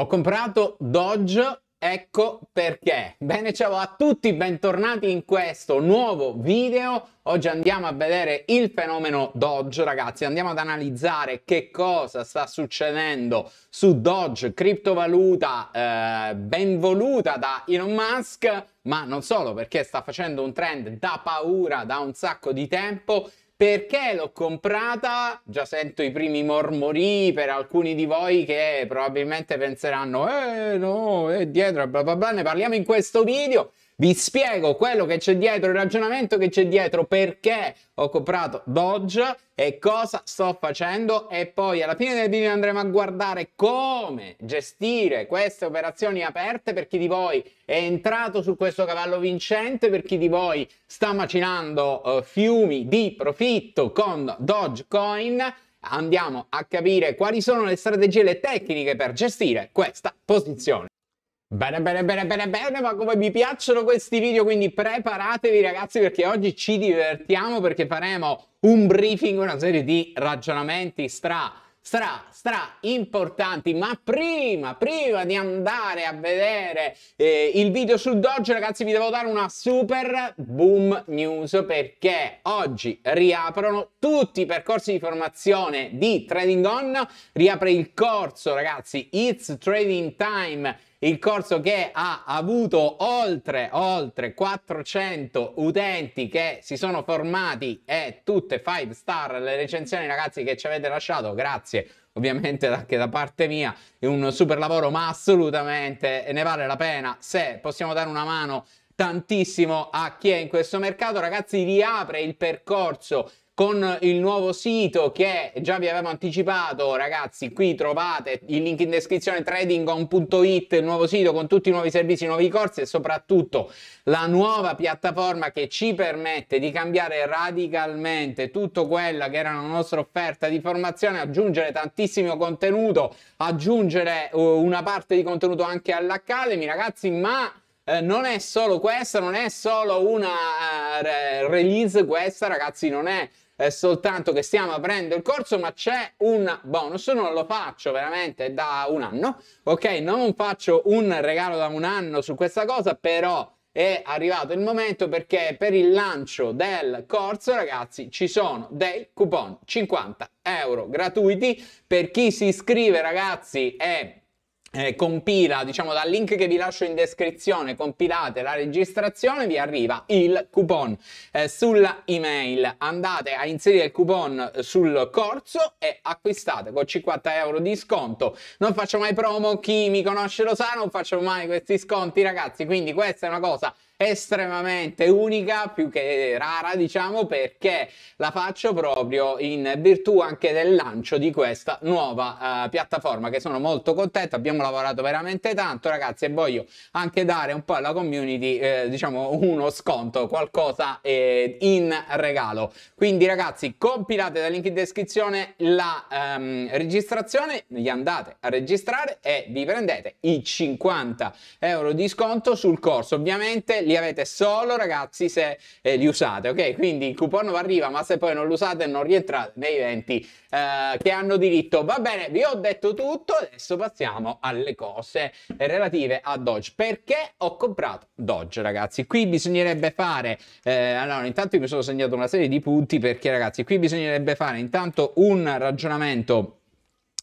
Ho comprato Dodge, ecco perché. Bene, ciao a tutti, bentornati in questo nuovo video. Oggi andiamo a vedere il fenomeno Dodge, ragazzi. Andiamo ad analizzare che cosa sta succedendo su Dodge, criptovaluta eh, ben voluta da Elon Musk, ma non solo perché sta facendo un trend da paura da un sacco di tempo perché l'ho comprata? Già sento i primi mormori per alcuni di voi che probabilmente penseranno, eh no, è dietro, bla bla bla, ne parliamo in questo video. Vi spiego quello che c'è dietro, il ragionamento che c'è dietro, perché ho comprato Dodge e cosa sto facendo e poi alla fine del video andremo a guardare come gestire queste operazioni aperte per chi di voi è entrato su questo cavallo vincente, per chi di voi sta macinando uh, fiumi di profitto con Dodge Coin. andiamo a capire quali sono le strategie e le tecniche per gestire questa posizione. Bene, bene, bene, bene, bene, ma come vi piacciono questi video, quindi preparatevi ragazzi perché oggi ci divertiamo perché faremo un briefing, una serie di ragionamenti stra, stra, stra importanti. Ma prima, prima di andare a vedere eh, il video sul Doge, ragazzi, vi devo dare una super boom news perché oggi riaprono tutti i percorsi di formazione di Trading On, riapre il corso, ragazzi, It's Trading Time il corso che ha avuto oltre, oltre 400 utenti che si sono formati e tutte 5 star le recensioni ragazzi che ci avete lasciato, grazie ovviamente anche da parte mia è un super lavoro ma assolutamente ne vale la pena se possiamo dare una mano tantissimo a chi è in questo mercato ragazzi riapre il percorso con il nuovo sito che già vi avevo anticipato, ragazzi, qui trovate il link in descrizione tradingon.it, il nuovo sito con tutti i nuovi servizi, i nuovi corsi e soprattutto la nuova piattaforma che ci permette di cambiare radicalmente tutto quello che era la nostra offerta di formazione, aggiungere tantissimo contenuto, aggiungere eh, una parte di contenuto anche all'Academy, ragazzi, ma eh, non è solo questa, non è solo una eh, release questa, ragazzi, non è soltanto che stiamo aprendo il corso, ma c'è un bonus, non lo faccio veramente da un anno, ok? Non faccio un regalo da un anno su questa cosa, però è arrivato il momento perché per il lancio del corso ragazzi ci sono dei coupon 50 euro gratuiti per chi si iscrive ragazzi e eh, compila, diciamo dal link che vi lascio in descrizione, compilate la registrazione, vi arriva il coupon eh, sulla email. Andate a inserire il coupon eh, sul corso e acquistate con 50 euro di sconto. Non faccio mai promo, chi mi conosce lo sa, non faccio mai questi sconti, ragazzi. Quindi questa è una cosa estremamente unica, più che rara, diciamo, perché la faccio proprio in virtù anche del lancio di questa nuova eh, piattaforma che sono molto contento. Abbiamo abbiamo lavorato veramente tanto ragazzi e voglio anche dare un po' alla community eh, diciamo uno sconto, qualcosa eh, in regalo. Quindi ragazzi compilate dal link in descrizione la ehm, registrazione, gli andate a registrare e vi prendete i 50 euro di sconto sul corso. Ovviamente li avete solo ragazzi se eh, li usate, ok? Quindi il coupon arriva ma se poi non lo usate non rientrate nei 20 eh, che hanno diritto. Va bene, vi ho detto tutto, adesso passiamo a alle cose relative a Dodge. Perché ho comprato Dodge, ragazzi? Qui bisognerebbe fare... Eh, allora, intanto mi sono segnato una serie di punti perché, ragazzi, qui bisognerebbe fare intanto un ragionamento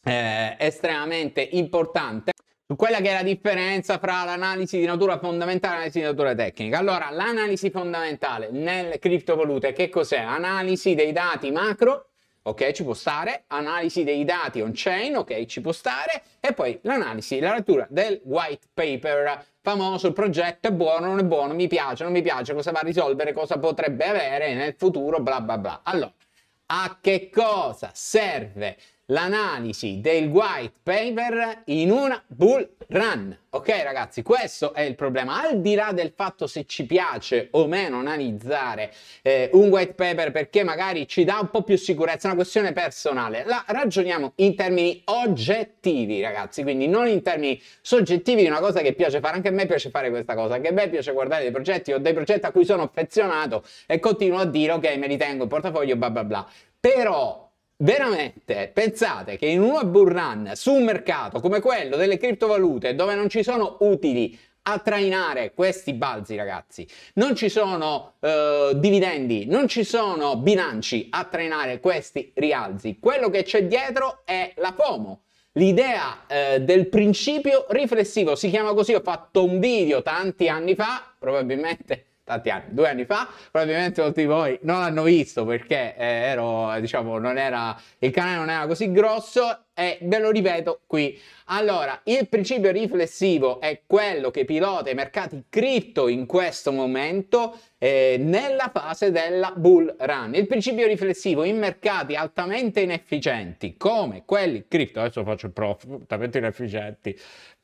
eh, estremamente importante su quella che è la differenza fra l'analisi di natura fondamentale e l'analisi di natura tecnica. Allora, l'analisi fondamentale nel criptovalute che cos'è? Analisi dei dati macro ok? Ci può stare, analisi dei dati on-chain, ok? Ci può stare, e poi l'analisi, la lettura del white paper, famoso il progetto è buono, non è buono, mi piace, non mi piace, cosa va a risolvere, cosa potrebbe avere nel futuro, bla bla bla. Allora, a che cosa serve l'analisi del white paper in una bull run. Ok ragazzi, questo è il problema. Al di là del fatto se ci piace o meno analizzare eh, un white paper perché magari ci dà un po' più sicurezza, è una questione personale, la ragioniamo in termini oggettivi ragazzi, quindi non in termini soggettivi di una cosa che piace fare. Anche a me piace fare questa cosa, anche a me piace guardare dei progetti o dei progetti a cui sono affezionato e continuo a dire ok me li tengo in portafoglio bla bla bla. Però Veramente pensate che in una bull run su un mercato come quello delle criptovalute dove non ci sono utili a trainare questi balzi ragazzi, non ci sono eh, dividendi, non ci sono bilanci a trainare questi rialzi, quello che c'è dietro è la FOMO. L'idea eh, del principio riflessivo si chiama così, ho fatto un video tanti anni fa, probabilmente tanti anni, due anni fa, probabilmente molti di voi non l'hanno visto perché eh, ero, eh, diciamo, non era, il canale non era così grosso e eh, ve lo ripeto qui. Allora, il principio riflessivo è quello che pilota i mercati cripto in questo momento eh, nella fase della bull run. Il principio riflessivo in mercati altamente inefficienti come quelli cripto, adesso faccio il prof, altamente inefficienti,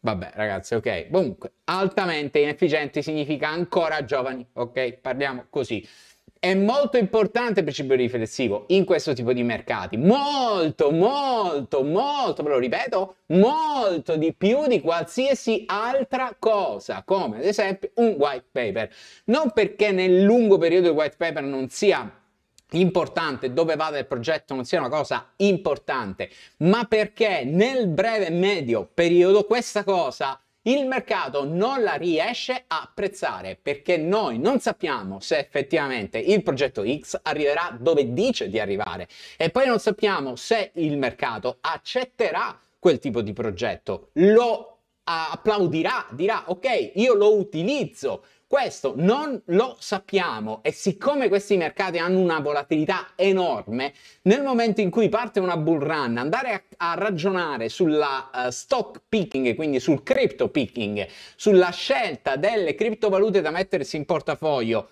vabbè ragazzi ok, comunque altamente inefficienti significa ancora giovani, ok? Parliamo così. È molto importante il principio riflessivo in questo tipo di mercati. Molto, molto, molto, ve lo ripeto, molto di più di qualsiasi altra cosa, come ad esempio un white paper. Non perché nel lungo periodo il white paper non sia importante, dove vada il progetto non sia una cosa importante, ma perché nel breve e medio periodo questa cosa il mercato non la riesce a apprezzare perché noi non sappiamo se effettivamente il progetto X arriverà dove dice di arrivare e poi non sappiamo se il mercato accetterà quel tipo di progetto, lo applaudirà, dirà ok, io lo utilizzo, questo non lo sappiamo e siccome questi mercati hanno una volatilità enorme, nel momento in cui parte una bull run, andare a, a ragionare sulla uh, stock picking, quindi sul crypto picking, sulla scelta delle criptovalute da mettersi in portafoglio,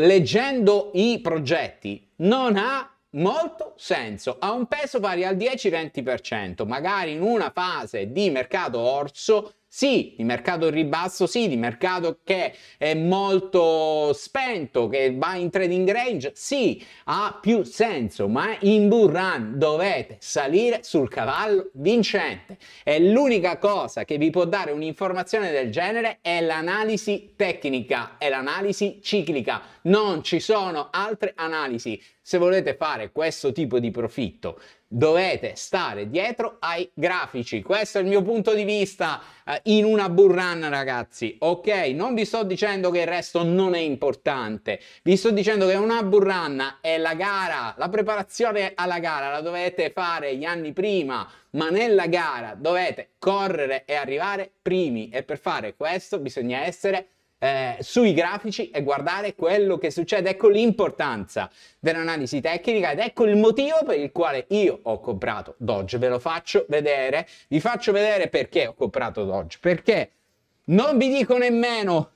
leggendo i progetti, non ha molto senso, ha un peso pari al 10-20%, magari in una fase di mercato orso sì, di mercato ribasso, sì, di mercato che è molto spento, che va in trading range, sì, ha più senso, ma in bull run dovete salire sul cavallo vincente. E l'unica cosa che vi può dare un'informazione del genere è l'analisi tecnica, è l'analisi ciclica. Non ci sono altre analisi. Se volete fare questo tipo di profitto dovete stare dietro ai grafici. Questo è il mio punto di vista eh, in una bull run, ragazzi. Ok, non vi sto dicendo che il resto non è importante, vi sto dicendo che una bull run è la gara, la preparazione alla gara la dovete fare gli anni prima, ma nella gara dovete correre e arrivare primi e per fare questo bisogna essere eh, sui grafici e guardare quello che succede. Ecco l'importanza dell'analisi tecnica ed ecco il motivo per il quale io ho comprato Dodge. Ve lo faccio vedere, vi faccio vedere perché ho comprato Dodge, perché non vi dico nemmeno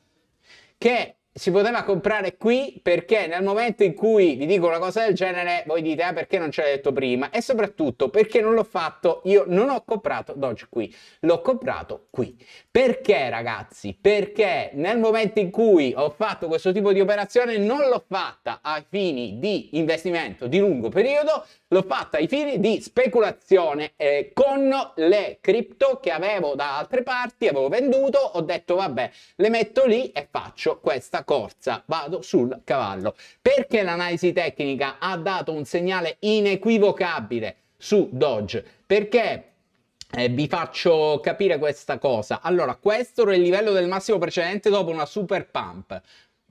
che si poteva comprare qui perché nel momento in cui vi dico una cosa del genere voi dite ah perché non ce l'hai detto prima e soprattutto perché non l'ho fatto io non ho comprato Doge qui l'ho comprato qui perché ragazzi perché nel momento in cui ho fatto questo tipo di operazione non l'ho fatta ai fini di investimento di lungo periodo l'ho fatta ai fini di speculazione eh, con le cripto che avevo da altre parti, avevo venduto, ho detto vabbè, le metto lì e faccio questa corsa, vado sul cavallo. Perché l'analisi tecnica ha dato un segnale inequivocabile su Dodge? Perché eh, vi faccio capire questa cosa. Allora, questo era il livello del massimo precedente dopo una super pump.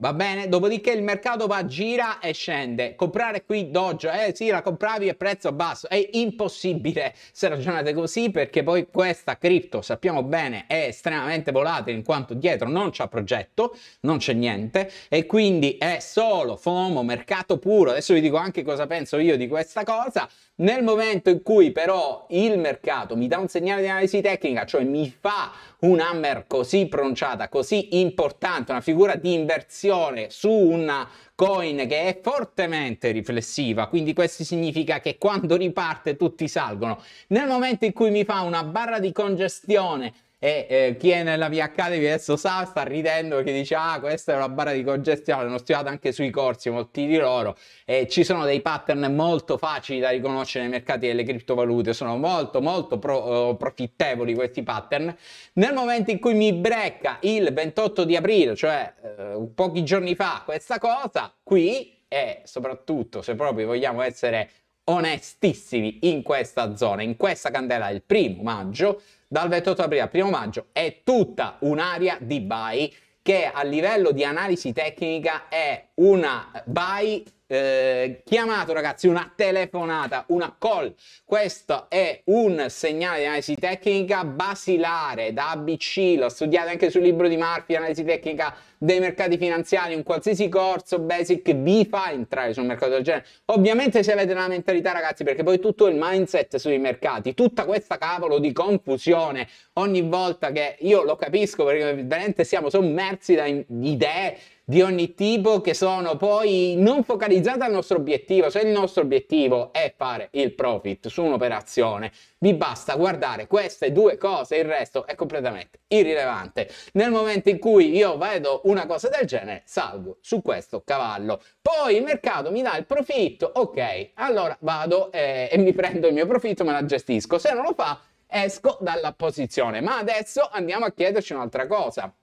Va bene? Dopodiché il mercato va, gira e scende. Comprare qui Doge, eh sì, la compravi a prezzo basso. È impossibile se ragionate così perché poi questa cripto, sappiamo bene, è estremamente volatile in quanto dietro non c'è progetto, non c'è niente e quindi è solo FOMO, mercato puro. Adesso vi dico anche cosa penso io di questa cosa. Nel momento in cui però il mercato mi dà un segnale di analisi tecnica, cioè mi fa un hammer così pronunciata, così importante, una figura di inversione su una coin che è fortemente riflessiva, quindi questo significa che quando riparte tutti salgono. Nel momento in cui mi fa una barra di congestione e eh, chi è nella mia Academy adesso sa, sta ridendo perché dice ah questa è una barra di congestione, l'ho studiato anche sui corsi, molti di loro e ci sono dei pattern molto facili da riconoscere nei mercati delle criptovalute, sono molto molto pro, eh, profittevoli questi pattern. Nel momento in cui mi brecca il 28 di aprile, cioè eh, pochi giorni fa, questa cosa qui e soprattutto se proprio vogliamo essere onestissimi in questa zona, in questa candela del primo maggio, dal 28 aprile al primo maggio, è tutta un'area di buy che a livello di analisi tecnica è una buy eh, chiamato ragazzi, una telefonata, una call. Questo è un segnale di analisi tecnica basilare da ABC, l'ho studiato anche sul libro di Murphy, analisi tecnica dei mercati finanziari, un qualsiasi corso basic vi fa entrare sul mercato del genere. Ovviamente se avete la mentalità ragazzi, perché poi tutto il mindset sui mercati, tutta questa cavolo di confusione ogni volta che io lo capisco perché veramente siamo sommersi da idee di ogni tipo che sono poi non focalizzate al nostro obiettivo. Se il nostro obiettivo è fare il profit su un'operazione, vi basta guardare queste due cose, il resto è completamente irrilevante. Nel momento in cui io vedo una cosa del genere, salgo su questo cavallo. Poi il mercato mi dà il profitto, ok, allora vado eh, e mi prendo il mio profitto, me la gestisco. Se non lo fa, esco dalla posizione. Ma adesso andiamo a chiederci un'altra cosa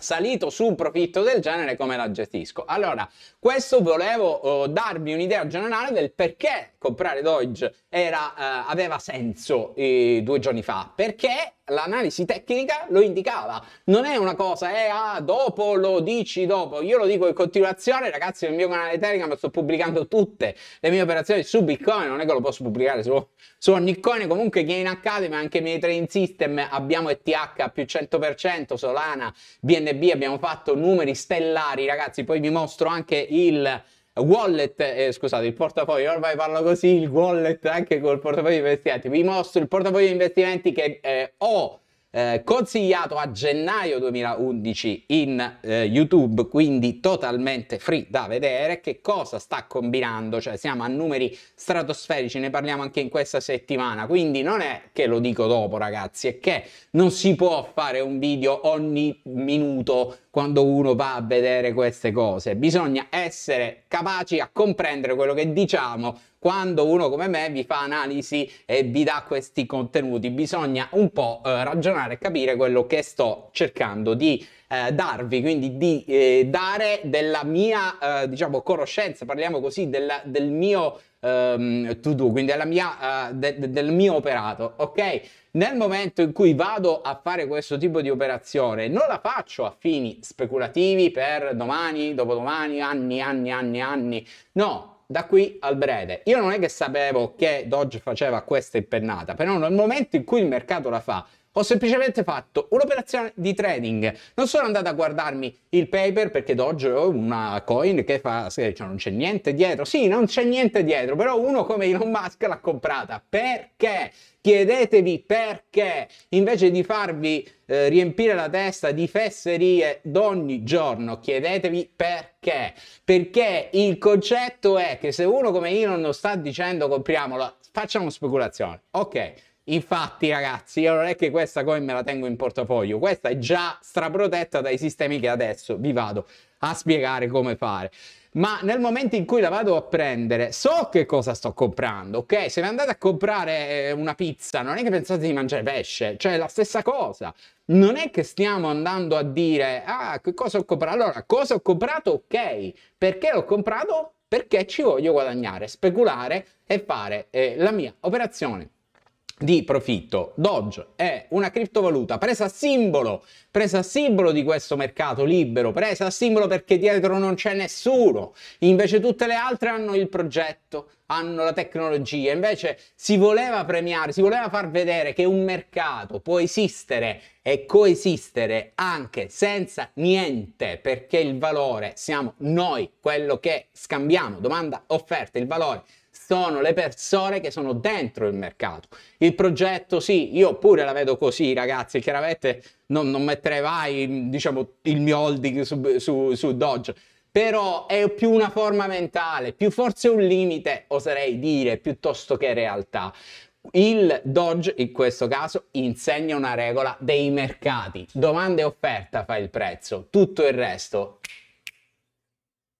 salito su un profitto del genere come la gestisco allora questo volevo oh, darvi un'idea generale del perché comprare Doge era, eh, aveva senso eh, due giorni fa perché l'analisi tecnica lo indicava. Non è una cosa, eh, ah, dopo lo dici dopo. Io lo dico in continuazione, ragazzi, nel mio canale Telegram sto pubblicando tutte le mie operazioni su Bitcoin, non è che lo posso pubblicare su, su ogni coin, comunque Gain Academy, anche nei trading system abbiamo ETH più 100%, Solana, BNB, abbiamo fatto numeri stellari, ragazzi, poi vi mostro anche il wallet, eh, scusate, il portafoglio, ormai parlo così, il wallet anche col portafoglio di investimenti. Vi mostro il portafoglio di investimenti che eh, ho eh, consigliato a gennaio 2011 in eh, YouTube, quindi totalmente free da vedere. Che cosa sta combinando? Cioè siamo a numeri stratosferici, ne parliamo anche in questa settimana, quindi non è che lo dico dopo ragazzi, è che non si può fare un video ogni minuto quando uno va a vedere queste cose. Bisogna essere capaci a comprendere quello che diciamo quando uno come me vi fa analisi e vi dà questi contenuti. Bisogna un po' eh, ragionare e capire quello che sto cercando di eh, darvi, quindi di eh, dare della mia, eh, diciamo, conoscenza, parliamo così, della, del mio ehm, to do, quindi della mia, eh, de, de, del mio operato, ok? Nel momento in cui vado a fare questo tipo di operazione, non la faccio a fini speculativi per domani, dopodomani, anni, anni, anni, anni, no, da qui al breve. Io non è che sapevo che Dodge faceva questa impennata, però nel momento in cui il mercato la fa, ho semplicemente fatto un'operazione di trading. Non sono andato a guardarmi il paper perché Doge è una coin che fa, cioè non c'è niente dietro. Sì, non c'è niente dietro, però uno come Elon Musk l'ha comprata. Perché? Chiedetevi perché, invece di farvi eh, riempire la testa di fesserie d'ogni giorno, chiedetevi perché. Perché il concetto è che se uno come Elon sta dicendo compriamola, facciamo speculazione. Ok Infatti, ragazzi, io non è che questa coin me la tengo in portafoglio, questa è già straprotetta dai sistemi che adesso vi vado a spiegare come fare. Ma nel momento in cui la vado a prendere, so che cosa sto comprando, ok? Se vi andate a comprare eh, una pizza, non è che pensate di mangiare pesce, cioè la stessa cosa. Non è che stiamo andando a dire, ah, che cosa ho comprato? Allora, cosa ho comprato? Ok, perché l'ho comprato? Perché ci voglio guadagnare, speculare e fare eh, la mia operazione di profitto. Doge è una criptovaluta presa a simbolo, presa a simbolo di questo mercato libero, presa a simbolo perché dietro non c'è nessuno, invece tutte le altre hanno il progetto, hanno la tecnologia, invece si voleva premiare, si voleva far vedere che un mercato può esistere e coesistere anche senza niente, perché il valore siamo noi, quello che scambiamo, domanda offerta, il valore sono le persone che sono dentro il mercato. Il progetto, sì, io pure la vedo così, ragazzi, chiaramente non, non metterei mai diciamo, il mio holding su, su, su Doge, però è più una forma mentale, più forse un limite, oserei dire, piuttosto che realtà. Il Doge, in questo caso, insegna una regola dei mercati. Domanda e offerta fa il prezzo, tutto il resto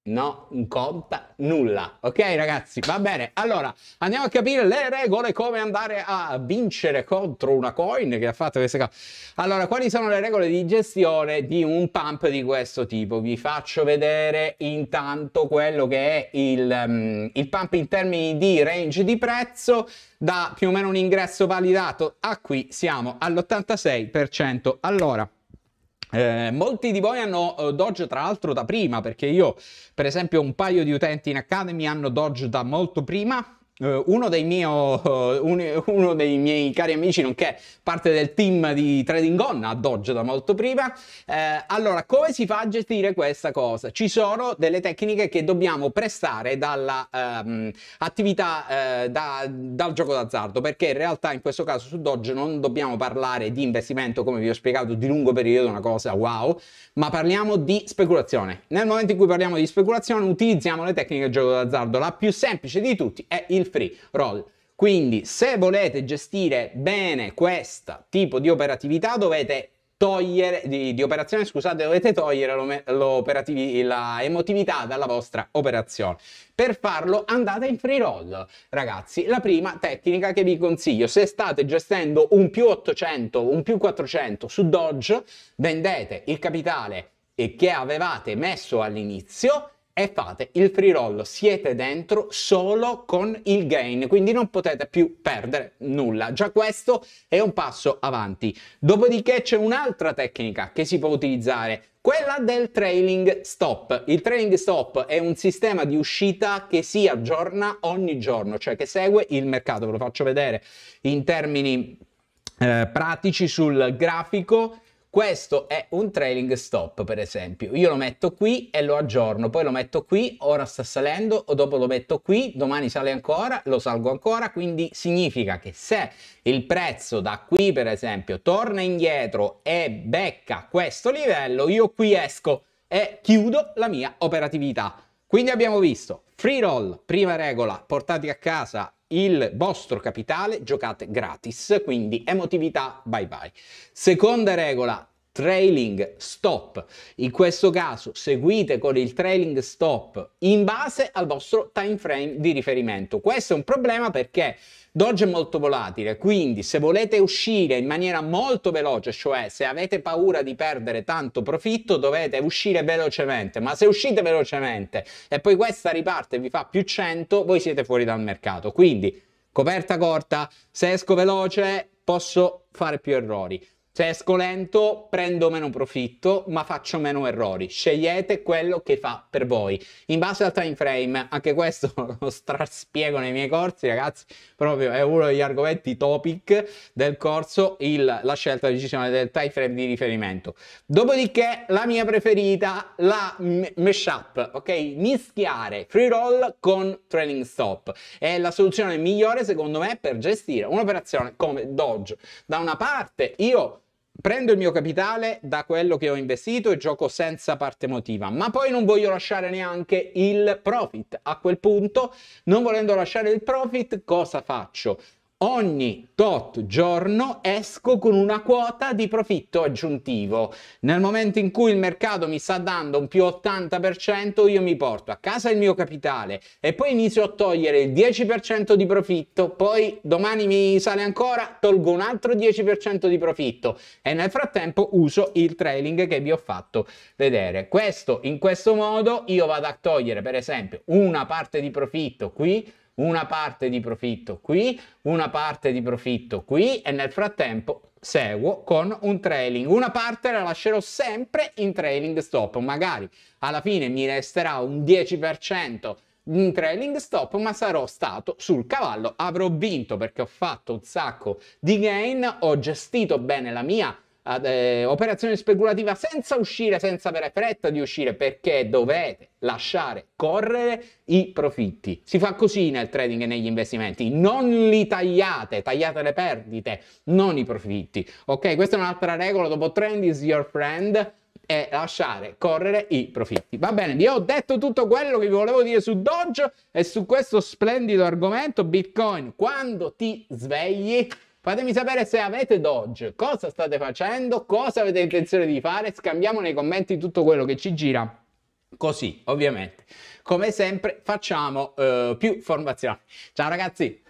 no, non conta nulla. Ok, ragazzi, va bene. Allora, andiamo a capire le regole, come andare a vincere contro una coin che ha fatto questa cosa. Allora, quali sono le regole di gestione di un pump di questo tipo? Vi faccio vedere intanto quello che è il, um, il pump in termini di range di prezzo da più o meno un ingresso validato a qui siamo all'86%. Allora, eh, molti di voi hanno eh, Dodge tra l'altro da prima, perché io per esempio un paio di utenti in Academy hanno Dodge da molto prima, eh, uno dei, mio, eh, uno dei, miei cari amici, nonché parte del team di Trading On a Doge da molto prima. Eh, allora, come si fa a gestire questa cosa? Ci sono delle tecniche che dobbiamo prestare dall'attività ehm, eh, da, dal gioco d'azzardo, perché in realtà in questo caso su Doge non dobbiamo parlare di investimento, come vi ho spiegato, di lungo periodo, una cosa wow, ma parliamo di speculazione. Nel momento in cui parliamo di speculazione, utilizziamo le tecniche del gioco d'azzardo. La più semplice di tutti è il free roll. Quindi se volete gestire bene questo tipo di operatività dovete togliere, di, di operazione scusate, dovete togliere l'emotività dalla vostra operazione. Per farlo andate in free roll, ragazzi. La prima tecnica che vi consiglio, se state gestendo un più 800, un più 400 su Dodge, vendete il capitale che avevate messo all'inizio e fate il free roll, siete dentro solo con il gain, quindi non potete più perdere nulla. Già questo è un passo avanti. Dopodiché c'è un'altra tecnica che si può utilizzare, quella del trailing stop. Il trailing stop è un sistema di uscita che si aggiorna ogni giorno, cioè che segue il mercato. Ve lo faccio vedere in termini eh, pratici sul grafico questo è un trailing stop, per esempio. Io lo metto qui e lo aggiorno, poi lo metto qui, ora sta salendo, o dopo lo metto qui, domani sale ancora, lo salgo ancora, quindi significa che se il prezzo da qui, per esempio, torna indietro e becca questo livello, io qui esco e chiudo la mia operatività. Quindi abbiamo visto free roll, prima regola, portati a casa il vostro capitale, giocate gratis, quindi emotività, bye bye. Seconda regola, trailing stop. In questo caso seguite con il trailing stop in base al vostro time frame di riferimento. Questo è un problema perché Doge è molto volatile, quindi se volete uscire in maniera molto veloce, cioè se avete paura di perdere tanto profitto, dovete uscire velocemente, ma se uscite velocemente e poi questa riparte e vi fa più 100, voi siete fuori dal mercato. Quindi coperta corta, se esco veloce posso fare più errori. Se cioè, esco lento, prendo meno profitto, ma faccio meno errori. Scegliete quello che fa per voi. In base al time frame, anche questo lo straspiego nei miei corsi, ragazzi, proprio è uno degli argomenti topic del corso, il, la scelta decisionale del time frame di riferimento. Dopodiché, la mia preferita, la mashup, ok? Mischiare free roll con trailing stop. È la soluzione migliore, secondo me, per gestire un'operazione come Doge. Da una parte, io prendo il mio capitale da quello che ho investito e gioco senza parte emotiva, ma poi non voglio lasciare neanche il profit. A quel punto, non volendo lasciare il profit, cosa faccio? ogni tot giorno esco con una quota di profitto aggiuntivo. Nel momento in cui il mercato mi sta dando un più 80%, io mi porto a casa il mio capitale e poi inizio a togliere il 10% di profitto, poi domani mi sale ancora, tolgo un altro 10% di profitto e nel frattempo uso il trailing che vi ho fatto vedere. Questo in questo modo io vado a togliere per esempio una parte di profitto qui una parte di profitto qui, una parte di profitto qui e nel frattempo seguo con un trailing. Una parte la lascerò sempre in trailing stop, magari alla fine mi resterà un 10% in trailing stop ma sarò stato sul cavallo avrò vinto perché ho fatto un sacco di gain ho gestito bene la mia ad, eh, operazione speculativa senza uscire, senza avere fretta di uscire, perché dovete lasciare correre i profitti. Si fa così nel trading e negli investimenti, non li tagliate, tagliate le perdite, non i profitti. Ok, questa è un'altra regola, dopo trend is your friend e lasciare correre i profitti. Va bene, vi ho detto tutto quello che vi volevo dire su Doge e su questo splendido argomento Bitcoin. Quando ti svegli Fatemi sapere se avete Dodge, cosa state facendo, cosa avete intenzione di fare, scambiamo nei commenti tutto quello che ci gira. Così, ovviamente. Come sempre facciamo eh, più formazione. Ciao ragazzi!